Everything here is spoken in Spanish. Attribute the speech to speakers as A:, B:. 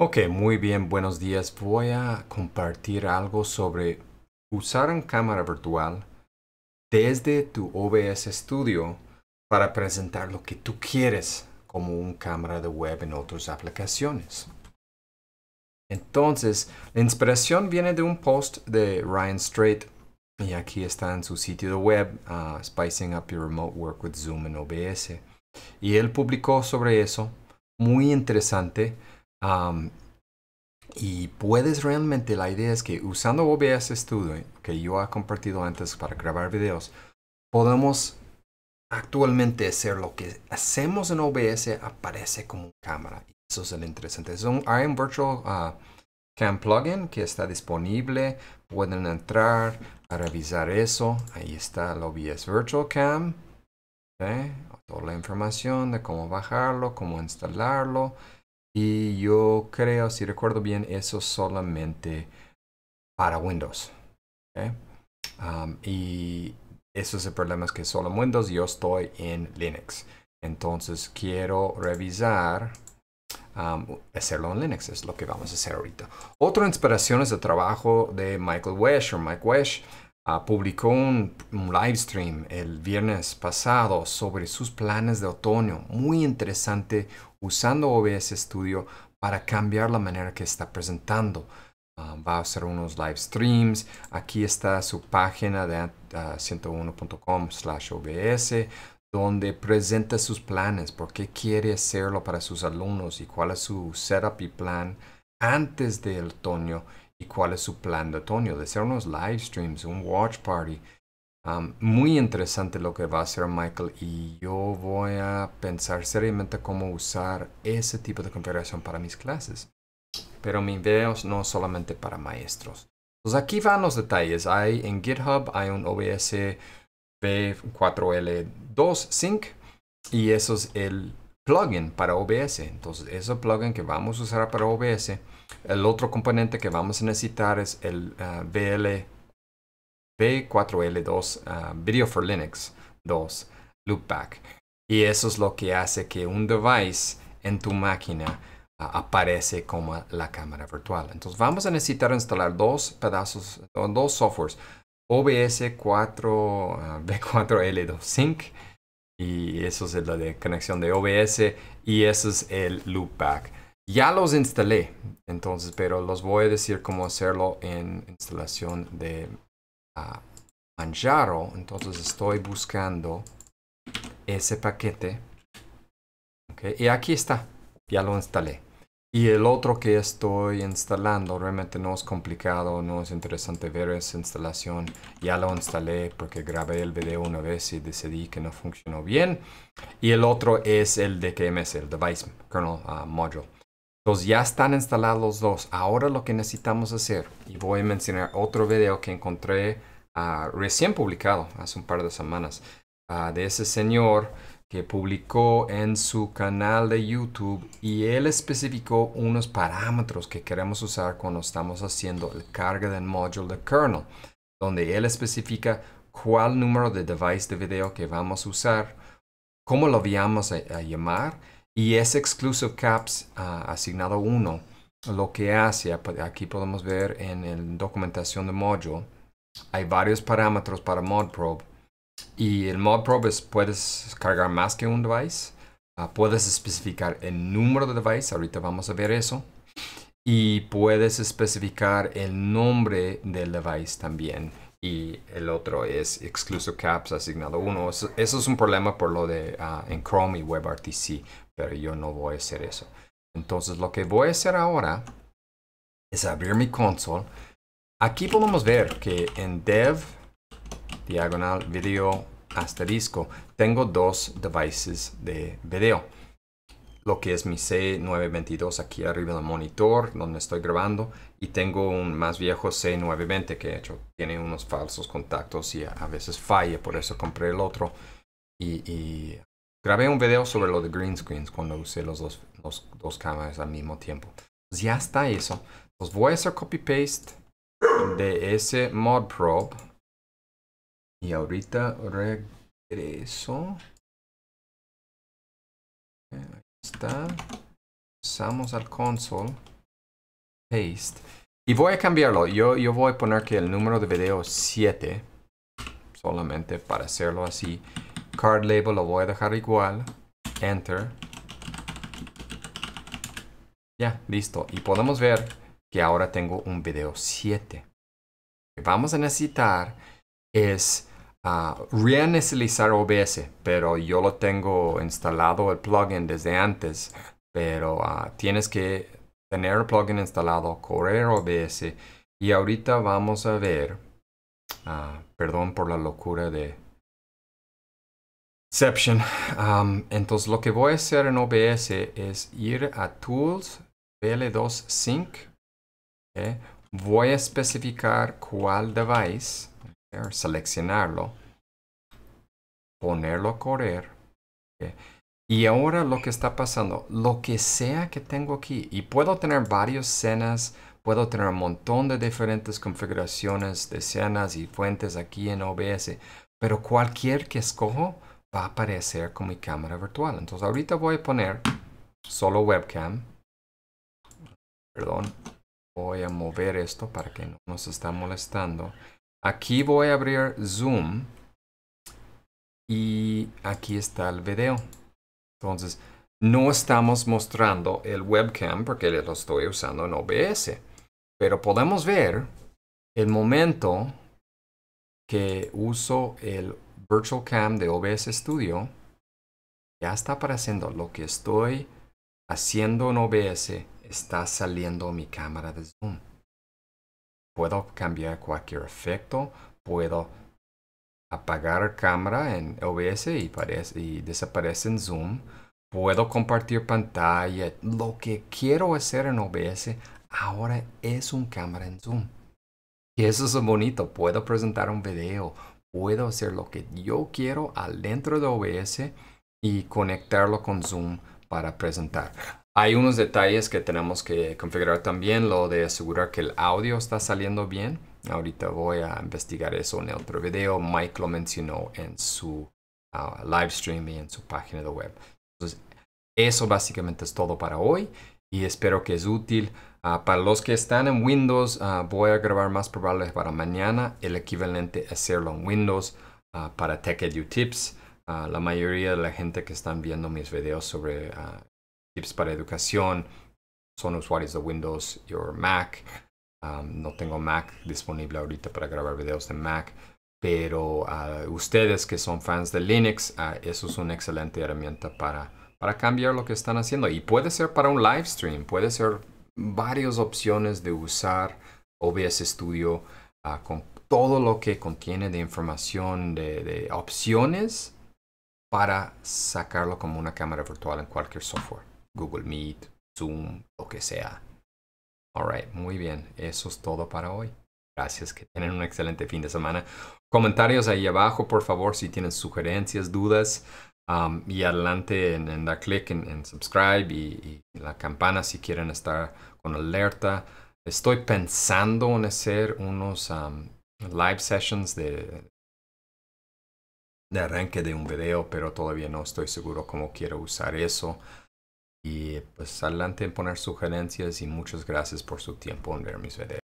A: Ok, muy bien, buenos días. Voy a compartir algo sobre usar una cámara virtual desde tu OBS Studio para presentar lo que tú quieres como una cámara de web en otras aplicaciones. Entonces, la inspiración viene de un post de Ryan Strait y aquí está en su sitio de web, ah, Spicing Up Your Remote Work with Zoom and OBS. Y él publicó sobre eso, muy interesante, y puedes realmente, la idea es que usando OBS Studio, que yo he compartido antes para grabar videos, podemos actualmente hacer lo que hacemos en OBS aparece como cámara. Eso es el interesante. Es un, hay Virtual ah, Cam plugin que está disponible. Pueden entrar a revisar eso. Ahí está el OBS Virtual Cam. ¿eh? Toda la información de cómo bajarlo, cómo instalarlo. Y yo creo, si recuerdo bien, eso solamente para Windows. ¿eh? y eso es el problema, es que solo en Windows yo estoy en Linux. Entonces quiero revisar, hacerlo en Linux, es lo que vamos a hacer ahorita. Otra inspiración es el trabajo de Michael Wesh o Mike Wesh. Ah, publicó un, live stream el viernes pasado sobre sus planes de otoño, muy interesante, usando OBS Studio para cambiar la manera que está presentando. Ah, va a hacer unos live streams. Aquí está su página de 101.com ah, slash OBS, donde presenta sus planes, por qué quiere hacerlo para sus alumnos y cuál es su setup y plan antes del otoño y cuál es su plan de otoño, de hacer unos live streams, un watch party. muy interesante lo que va a hacer Michael y yo voy a pensar seriamente cómo usar ese tipo de configuración para mis clases. Pero mis videos no solamente para maestros. Pues aquí van los detalles. Hay en GitHub hay un OBS v 4 l 2 Sync y eso es el plugin para OBS. Entonces, ese plugin que vamos a usar para OBS, el otro componente que vamos a necesitar es el uh, ah, 4 l 2 ah, Video for Linux 2 Loopback. Y eso es lo que hace que un device en tu máquina ah, aparece como la cámara virtual. Entonces vamos a necesitar instalar dos pedazos, dos softwares. OBS 4, b 4 l 2 Sync y eso es la de conexión de OBS y eso es el loopback. Ya los instalé, entonces, pero los voy a decir cómo hacerlo en instalación de Anjaro ah, Manjaro. Entonces estoy buscando ese paquete. y aquí está, ya lo instalé. Y el otro que estoy instalando realmente no es complicado, no es interesante ver esa instalación. Ya lo instalé porque grabé el video una vez y decidí que no funcionó bien. Y el otro es el DKMS, el Device Kernel ah, Module. Entonces ya están instalados los dos. Ahora lo que necesitamos hacer, y voy a mencionar otro video que encontré ah, recién publicado hace un par de semanas, ah, de ese señor que publicó en su canal de YouTube y él especificó unos parámetros que queremos usar cuando estamos haciendo el carga del module de kernel, donde él especifica cuál número de device de video que vamos a usar, cómo lo vamos a, llamar y ese exclusive caps ah, asignado 1. Lo que hace, ah, pues, aquí podemos ver en la documentación de módulo, hay varios parámetros para ModProbe y el mod probe es puedes cargar más que un device, ah, puedes especificar el número de device, ahorita vamos a ver eso, y puedes especificar el nombre del device también. Y el otro es exclusive caps asignado uno. Eso, es un problema por lo de ah, en Chrome y WebRTC, pero yo no voy a hacer eso. Entonces lo que voy a hacer ahora es abrir mi console. Aquí podemos ver que en dev diagonal video asterisco, tengo dos devices de video. Lo que es mi C922 aquí arriba del monitor donde estoy grabando y tengo un más viejo C920 que he hecho tiene unos falsos contactos y a veces falla, por eso compré el otro. Y, grabé un video sobre lo de green screens cuando usé los dos, los dos cámaras al mismo tiempo. Pues ya está eso. Pues voy a hacer copy paste de ese mod probe y ahorita regreso. Ahí está. Pasamos al console. Paste. Y voy a cambiarlo. Yo, yo voy a poner que el número de video es 7. Solamente para hacerlo así. Card label lo voy a dejar igual. Enter. Ya, listo. Y podemos ver que ahora tengo un video 7. Lo que vamos a necesitar es Uh, ah, OBS, pero yo lo tengo instalado el plugin desde antes. Pero ah, tienes que tener el plugin instalado, correr OBS. Y ahorita vamos a ver. Ah, perdón por la locura de Exception. entonces lo que voy a hacer en OBS es ir a Tools, VL2 Sync. ¿eh? Voy a especificar cuál device seleccionarlo, ponerlo a correr. Y ahora lo que está pasando, lo que sea que tengo aquí, y puedo tener varias escenas puedo tener un montón de diferentes configuraciones de escenas y fuentes aquí en OBS, pero cualquier que escojo va a aparecer con mi cámara virtual. Entonces ahorita voy a poner solo webcam. Perdón, voy a mover esto para que no nos está molestando. Aquí voy a abrir Zoom y aquí está el video. Entonces, no estamos mostrando el webcam porque lo estoy usando en OBS, pero podemos ver el momento que uso el Virtual Cam de OBS Studio. Ya está apareciendo lo que estoy haciendo en OBS, está saliendo mi cámara de Zoom puedo cambiar cualquier efecto, puedo apagar cámara en OBS y, desaparece en Zoom, puedo compartir pantalla, lo que quiero hacer en OBS ahora es un cámara en Zoom. Y eso es bonito, puedo presentar un video, puedo hacer lo que yo quiero adentro de OBS y conectarlo con Zoom para presentar. Hay unos detalles que tenemos que configurar también, lo de asegurar que el audio está saliendo bien. Ahorita voy a investigar eso en el otro video. Mike lo mencionó en su ah, live stream y en su página de web. Entonces, eso básicamente es todo para hoy y espero que es útil. Ah, para los que están en Windows, ah, voy a grabar más probablemente para mañana el equivalente a hacerlo en Windows para Tech Edu Tips. la mayoría de la gente que están viendo mis videos sobre tips para educación son usuarios de Windows y Mac. no tengo Mac disponible ahorita para grabar videos de Mac, pero ustedes que son fans de Linux, ah, eso es una excelente herramienta para, cambiar lo que están haciendo. Y puede ser para un live stream, puede ser varias opciones de usar OBS Studio ah, con todo lo que contiene de información, de opciones para sacarlo como una cámara virtual en cualquier software. Google Meet, Zoom, lo que sea. Alright, muy bien, eso es todo para hoy. Gracias, que tienen un excelente fin de semana. Comentarios ahí abajo, por favor, si tienen sugerencias, dudas. Um, y adelante en, dar clic en, subscribe y, la campana si quieren estar con alerta. Estoy pensando en hacer unos um, live sessions de, de arranque de un video, pero todavía no estoy seguro cómo quiero usar eso. Y pues adelante en poner sugerencias y muchas gracias por su tiempo en ver mis videos.